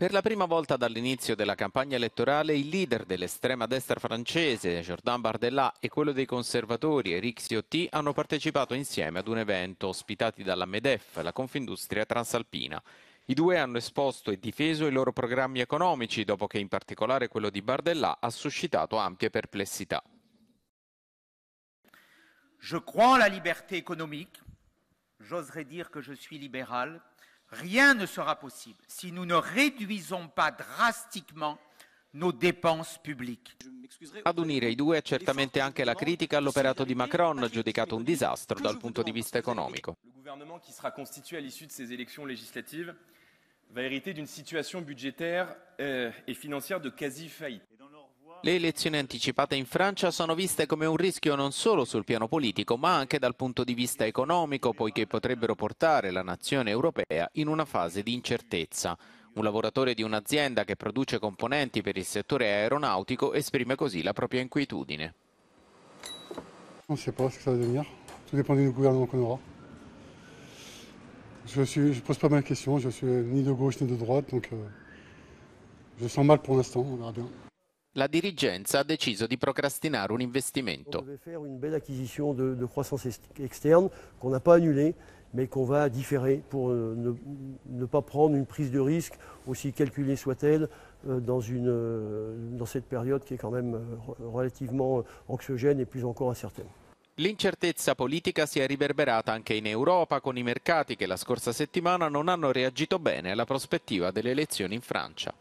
Per la prima volta dall'inizio della campagna elettorale, il leader dell'estrema destra francese, Jordan Bardella, e quello dei conservatori, Eric Ciotti, hanno partecipato insieme ad un evento ospitati dalla Medef, la Confindustria Transalpina. I due hanno esposto e difeso i loro programmi economici, dopo che in particolare quello di Bardella ha suscitato ampie perplessità. Je crois en la liberté économique. J'oserais dire que je suis libéral. rien ne sera possible si nous ne réduisons pas drastiquement nos dépenses publiques. Ad unire i due è certamente anche la critica all'operato di Macron, giudicato un disastro dal punto di vista economico. Il gouvernement qui sera constitué à l'issue de ces élections législatives va hériter d'une situation budgétaire euh, et financière de quasi faillite. Le elezioni anticipate in Francia sono viste come un rischio non solo sul piano politico, ma anche dal punto di vista economico, poiché potrebbero portare la nazione europea in una fase di incertezza. Un lavoratore di un'azienda che produce componenti per il settore aeronautico esprime così la propria inquietudine. Non si può cosa va divenire, tutto dipende dal governo che avrà. Je ne pose pas mal de questions, je suis ni de gauche ni de droite, donc euh, je sens mal pour l'instant, on verra bien la dirigenza ha deciso di procrastinare un investimento. fare una bella acquisizione di croissance externe che non abbiamo annullata, ma che va differire euh, per non prendere una prise di rischio, aussi calcolée soit-elle, euh, dans, euh, dans cette période qui est quand même relativement anxiogène et plus encore incertaine. L'incertezza politica si è riverberata anche in Europa con i mercati che la scorsa settimana non hanno reagito bene alla prospettiva delle elezioni in Francia.